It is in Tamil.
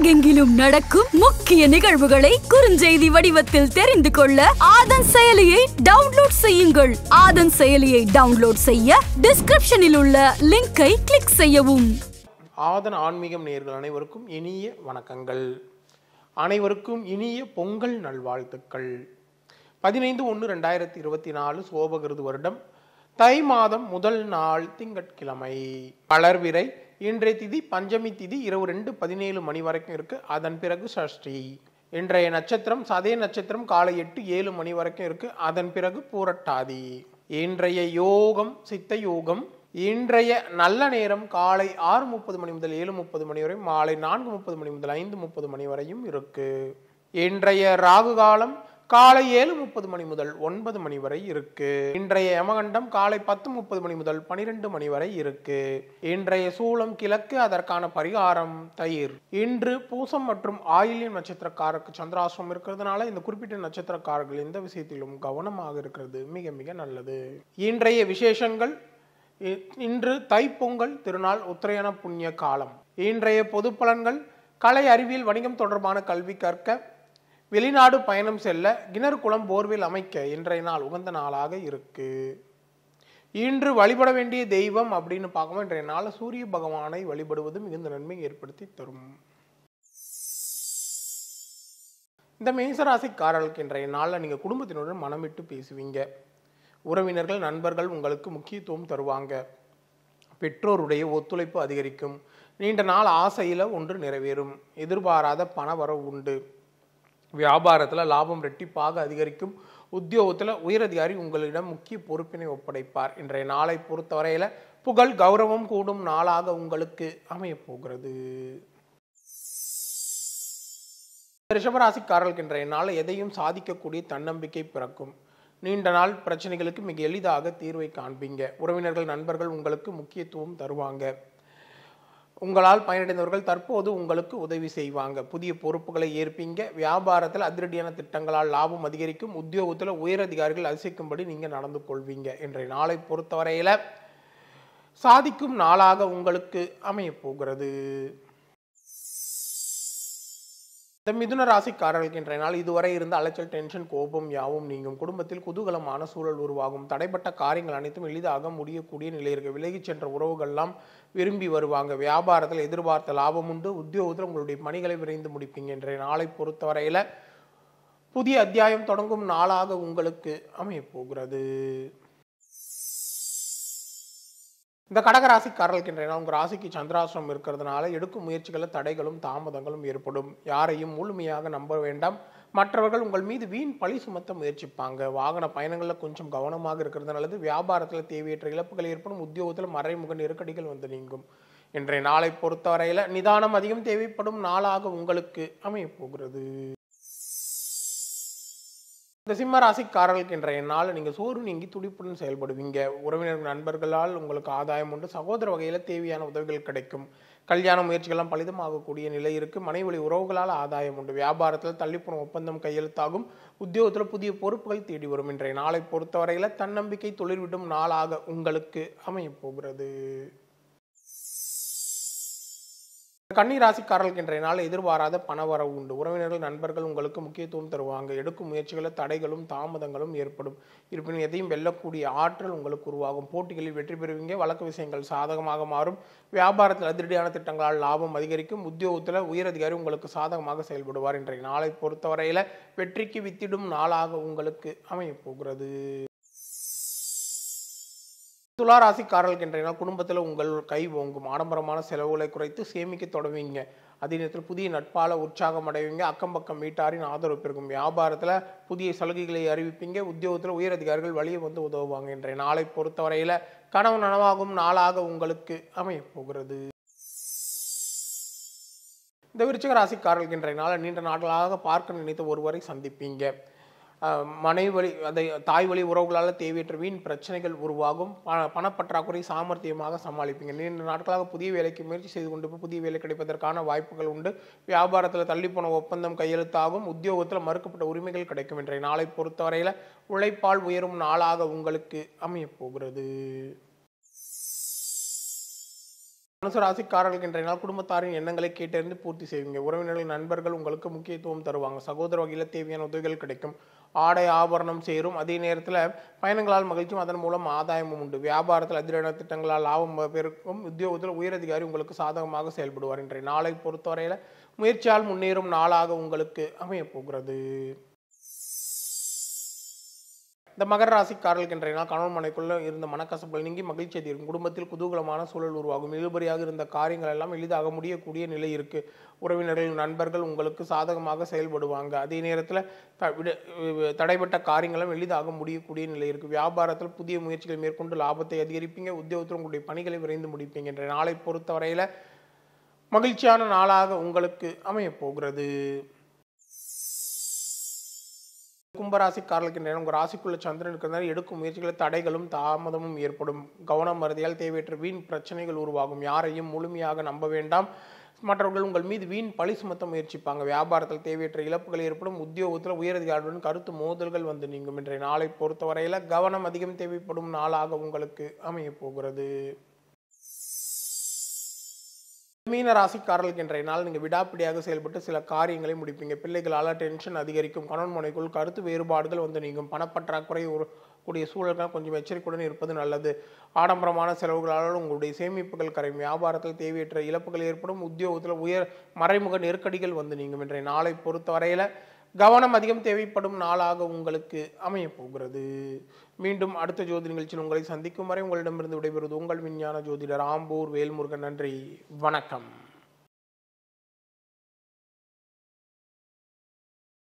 உலகெங்கிலும் நடக்கும் முக்கிய நிகழ்வுகளை குறுஞ்செய்தி வடிவத்தில் தெரிந்து கொள்ள ஆதன் செயலியை டவுன்லோட் செய்யுங்கள் ஆதன் செயலியை டவுன்லோட் செய்ய டிஸ்கிரிப்ஷனில் உள்ள லிங்கை கிளிக் செய்யவும் ஆதன் ஆன்மீகம் நேர்கள் அனைவருக்கும் இனிய வணக்கங்கள் அனைவருக்கும் இனிய பொங்கல் நல்வாழ்த்துக்கள் பதினைந்து ஒன்று ரெண்டாயிரத்தி இருபத்தி நாலு சோபகிருது வருடம் தை மாதம் முதல் நாள் திங்கட்கிழமை வளர்விரை இன்றைய திதி பஞ்சமி திதி இரவு ரெண்டு பதினேழு மணி வரைக்கும் இருக்குது அதன் பிறகு சஷ்டி இன்றைய நட்சத்திரம் சதய நட்சத்திரம் காலை எட்டு ஏழு மணி வரைக்கும் இருக்குது அதன் பிறகு பூரட்டாதி இன்றைய யோகம் சித்த யோகம் இன்றைய நல்ல நேரம் காலை ஆறு முப்பது மணி முதல் ஏழு முப்பது மணி வரை மாலை நான்கு முப்பது மணி முதல் ஐந்து முப்பது மணி வரையும் இருக்குது இன்றைய ராகு காலம் காலை ஏழு முப்பது மணி முதல் ஒன்பது மணி வரை இருக்கு இன்றைய யமகண்டம் காலை பத்து முப்பது மணி முதல் பனிரெண்டு மணி வரை இருக்கு இன்றைய சூளம் கிழக்கு அதற்கான பரிகாரம் தயிர் இன்று பூசம் மற்றும் ஆயிலின் நட்சத்திரக்காரருக்கு சந்திராசிரம் இருக்கிறதுனால இந்த குறிப்பிட்ட நட்சத்திரக்காரர்கள் எந்த விஷயத்திலும் கவனமாக இருக்கிறது மிக மிக நல்லது இன்றைய விசேஷங்கள் இன்று தைப்பொங்கல் திருநாள் உத்திரையான புண்ணிய காலம் இன்றைய பொது பலன்கள் கலை அறிவியல் வணிகம் தொடர்பான கல்வி கற்க வெளிநாடு பயணம் செல்ல கிணறு குளம் போர்வில் அமைக்க இன்றைய நாள் உகந்த நாளாக இருக்கு இன்று வழிபட வேண்டிய தெய்வம் அப்படின்னு பார்க்கவும் இன்றைய நாள் சூரிய பகவானை வழிபடுவது மிகுந்த நன்மை ஏற்படுத்தி தரும் இந்த மேசராசிக்காரர்களுக்கு இன்றைய நாளில் நீங்கள் குடும்பத்தினுடன் மனமிட்டு பேசுவீங்க உறவினர்கள் நண்பர்கள் உங்களுக்கு முக்கியத்துவம் தருவாங்க பெற்றோருடைய ஒத்துழைப்பு அதிகரிக்கும் நீண்ட நாள் ஆசையில் ஒன்று நிறைவேறும் எதிர்பாராத பணவரவு உண்டு வியாபாரத்தில் லாபம் ரெட்டிப்பாக அதிகரிக்கும் உத்தியோகத்தில் உயரதிகாரி உங்களிடம் முக்கிய பொறுப்பினை ஒப்படைப்பார் இன்றைய நாளை பொறுத்தவரையில் புகழ் கௌரவம் கூடும் நாளாக உங்களுக்கு அமையப்போகிறது ரிஷபராசிக்காரர்களுக்கு இன்றைய நாள் எதையும் சாதிக்கக்கூடிய தன்னம்பிக்கை பிறக்கும் நீண்ட நாள் பிரச்சனைகளுக்கு மிக எளிதாக தீர்வை காண்பீங்க உறவினர்கள் நண்பர்கள் உங்களுக்கு முக்கியத்துவம் தருவாங்க உங்களால் பயனடைந்தவர்கள் தற்போது உங்களுக்கு உதவி செய்வாங்க புதிய பொறுப்புகளை ஏற்பீங்க வியாபாரத்தில் அதிரடியான திட்டங்களால் லாபம் அதிகரிக்கும் உத்தியோகத்தில் உயரதிகாரிகள் அதிசயிக்கும்படி நீங்கள் நடந்து கொள்வீங்க இன்றைய நாளை பொறுத்தவரையில் சாதிக்கும் நாளாக உங்களுக்கு அமையப்போகிறது மிதுன ராசிக்காரர்களுக்கு இன்றைய நாள் இதுவரை இருந்த அலைச்சல் டென்ஷன் கோபம் யாவும் நீங்கும் குடும்பத்தில் குதூகலமான சூழல் உருவாகும் தடைப்பட்ட காரியங்கள் அனைத்தும் எளிதாக முடியக்கூடிய நிலை இருக்கு விலகி சென்ற உறவுகள்லாம் விரும்பி வருவாங்க வியாபாரத்தில் எதிர்பார்த்த லாபம் உண்டு உத்தியோகத்தில் உங்களுடைய பணிகளை விரைந்து முடிப்பீங்க இன்றைய நாளை பொறுத்தவரையில் புதிய அத்தியாயம் தொடங்கும் நாளாக உங்களுக்கு அமையப்போகிறது இந்த கடகராசிக்காரர்களுக்கு இன்றைய உங்கள் ராசிக்கு சந்திராசிரம் இருக்கிறதுனால எடுக்கும் முயற்சிகளில் தடைகளும் தாமதங்களும் ஏற்படும் யாரையும் முழுமையாக நம்ப வேண்டாம் மற்றவர்கள் உங்கள் மீது வீண் பழி சுமத்த முயற்சிப்பாங்க வாகன பயணங்களில் கொஞ்சம் கவனமாக இருக்கிறது நல்லது வியாபாரத்தில் தேவையற்ற இழப்புகள் ஏற்படும் உத்தியோகத்தில் மறைமுக நெருக்கடிகள் வந்து நீங்கும் இன்றைய நாளை பொறுத்தவரையில் நிதானம் அதிகம் தேவைப்படும் நாளாக உங்களுக்கு அமையப்போகிறது இந்த சிம்ம ராசிக்காரர்களுக்கு இன்றைய நாள் நீங்கள் சோறு நீங்கி துடிப்புடன் செயல்படுவீங்க உறவினர் நண்பர்களால் உங்களுக்கு ஆதாயம் உண்டு சகோதர வகையில் தேவையான உதவிகள் கிடைக்கும் கல்யாண முயற்சிகள்லாம் பலிதமாகக்கூடிய நிலை இருக்குது வழி உறவுகளால் ஆதாயம் உண்டு வியாபாரத்தில் தள்ளிப்போன ஒப்பந்தம் கையெழுத்தாகும் உத்தியோகத்தில் புதிய பொறுப்புகள் தேடி வரும் இன்றைய நாளை பொறுத்தவரையில் தன்னம்பிக்கை தொழில்விடும் நாளாக உங்களுக்கு அமையப்போகிறது கன்னிராசிக்காரர்களுக்கு இன்றைய நாள் எதிர்பாராத பணவரவு உண்டு உறவினர்கள் நண்பர்கள் உங்களுக்கு முக்கியத்துவம் தருவாங்க எடுக்கும் முயற்சிகளில் தடைகளும் தாமதங்களும் ஏற்படும் இருப்பினும் எதையும் வெல்லக்கூடிய ஆற்றல் உங்களுக்கு உருவாகும் போட்டிகளில் வெற்றி பெறுவீங்க வழக்கு விஷயங்கள் சாதகமாக மாறும் வியாபாரத்தில் அதிரடியான திட்டங்களால் லாபம் அதிகரிக்கும் உத்தியோகத்தில் உயரதிகாரி உங்களுக்கு சாதகமாக செயல்படுவார் இன்றைய நாளை பொறுத்தவரையில் வெற்றிக்கு வித்திடும் நாளாக உங்களுக்கு அமையப்போகிறது துளாராசிக்காரர்களுக்கு இன்றைய குடும்பத்தில் உங்கள் கை ஓங்கும் ஆடம்பரமான செலவுகளை குறைத்து சேமிக்க தொடங்குவீங்க அதே நேரத்தில் புதிய நட்பால் உற்சாகம் அடைவீங்க அக்கம் பக்கம் வீட்டாரின் ஆதரவு பெருக்கும் வியாபாரத்தில் புதிய சலுகைகளை அறிவிப்பீங்க உத்தியோகத்தில் உயர் அதிகாரிகள் வழியை வந்து உதவுவாங்க இன்றைய நாளை பொறுத்தவரையில் கனவு நனவாகும் நாளாக உங்களுக்கு அமையப் போகிறது இந்த விருச்சிக ராசிக்காரர்கள் இன்றைய நாளை நீண்ட நாட்களாக பார்க்க நினைத்த ஒருவரை சந்திப்பீங்க மனைவி வழி அந்த தாய் வழி உறவுகளால் தேவையற்ற வீண் பிரச்சனைகள் உருவாகும் ப பணப்பற்றாக்குறை சாமர்த்தியமாக சமாளிப்பீங்க நீண்ட நாட்களாக புதிய வேலைக்கு முயற்சி செய்து கொண்டு புதிய வேலை கிடைப்பதற்கான வாய்ப்புகள் உண்டு வியாபாரத்தில் தள்ளிப்போன ஒப்பந்தம் கையெழுத்தாகும் உத்தியோகத்தில் மறுக்கப்பட்ட உரிமைகள் கிடைக்கும் இன்றைய நாளை பொறுத்தவரையில் உழைப்பால் உயரும் நாளாக உங்களுக்கு அமையப்போகிறது மனுஷ ராசிக்காரர்களுக்கு இன்றைய நாள் குடும்பத்தாரின் எண்ணங்களை கேட்டறிந்து பூர்த்தி செய்வீங்க உறவினர்கள் நண்பர்கள் உங்களுக்கு முக்கியத்துவம் தருவாங்க சகோதர வகையில் தேவையான உதவிகள் கிடைக்கும் ஆடை ஆபரணம் சேரும் அதே நேரத்தில் பயணங்களால் மகிழ்ச்சியும் அதன் மூலம் ஆதாயமும் உண்டு வியாபாரத்தில் அதிரட திட்டங்களால் லாபம் பெருக்கும் உத்தியோகத்தில் உயரதிகாரி உங்களுக்கு சாதகமாக செயல்படுவார் இன்றைய நாளை பொறுத்தவரையில் முயற்சியால் முன்னேறும் நாளாக உங்களுக்கு அமையப்போகிறது இந்த மகர ராசிக்காரர்களுக்கு இன்றைய நாள் கணவன் மனைக்குள்ள இருந்த மனக்கசப்புகள் நீங்கி மகிழ்ச்சி அதிகரிக்கும் குடும்பத்தில் குதூகலமான சூழல் உருவாகும் இழுபறியாக இருந்த காரியங்கள் எல்லாம் எளிதாக முடியக்கூடிய நிலை இருக்குது உறவினர்கள் நண்பர்கள் உங்களுக்கு சாதகமாக செயல்படுவாங்க அதே நேரத்தில் தடைப்பட்ட காரியங்களும் எளிதாக முடியக்கூடிய நிலை இருக்குது வியாபாரத்தில் புதிய முயற்சிகள் மேற்கொண்டு லாபத்தை அதிகரிப்பீங்க உத்தியோகத்தில் உங்களுடைய பணிகளை விரைந்து முடிப்பீங்க என்ற நாளை பொறுத்தவரையில் மகிழ்ச்சியான நாளாக உங்களுக்கு அமையப்போகிறது கும்பராசிக்காரர்களுக்கு நேரம் உங்கள் ராசிக்குள்ள சந்திரன் இருக்கிறதால எடுக்கும் முயற்சிகளில் தடைகளும் தாமதமும் ஏற்படும் கவனம் மருதியால் தேவையற்ற வீண் பிரச்சனைகள் உருவாகும் யாரையும் முழுமையாக நம்ப வேண்டாம் மற்றவர்கள் உங்கள் மீது வீண் பழி சுமத்த முயற்சிப்பாங்க வியாபாரத்தில் தேவையற்ற இழப்புகள் ஏற்படும் உத்தியோகத்தில் உயரதிகாரியுடன் கருத்து மோதல்கள் வந்து நீங்கும் இன்றைய நாளை பொறுத்தவரையில் கவனம் அதிகம் தேவைப்படும் நாளாக உங்களுக்கு அமையப் போகிறது மீன ராசிக்காரர்களுக்கு இன்றைய நாள் நீங்கள் விடாப்பிடியாக செயல்பட்டு சில காரியங்களை முடிப்பீங்க பிள்ளைகளால் டென்ஷன் அதிகரிக்கும் கணவன் மனைக்குள் கருத்து வேறுபாடுகள் வந்து நீங்கும் பணப்பற்றாக்குறை ஒரு கூடிய சூழல்கள் கொஞ்சம் எச்சரிக்கையுடன் இருப்பது நல்லது ஆடம்பரமான செலவுகளால் உங்களுடைய சேமிப்புகள் கரையும் வியாபாரத்தில் தேவையற்ற இழப்புகள் ஏற்படும் உத்தியோகத்தில் உயர் மறைமுக நெருக்கடிகள் வந்து நீங்கும் இன்றைய நாளை பொறுத்தவரையில் கவனம் அதிகம் தேவைப்படும் நாளாக உங்களுக்கு அமையப்போகிறது மீண்டும் அடுத்த ஜோதி நிகழ்ச்சியில் உங்களை சந்திக்கும் வரை உங்களிடமிருந்து விடைபெறுவது உங்கள் விஞ்ஞான ஜோதிடர் ஆம்பூர் வேல்முருகன் நன்றி வணக்கம்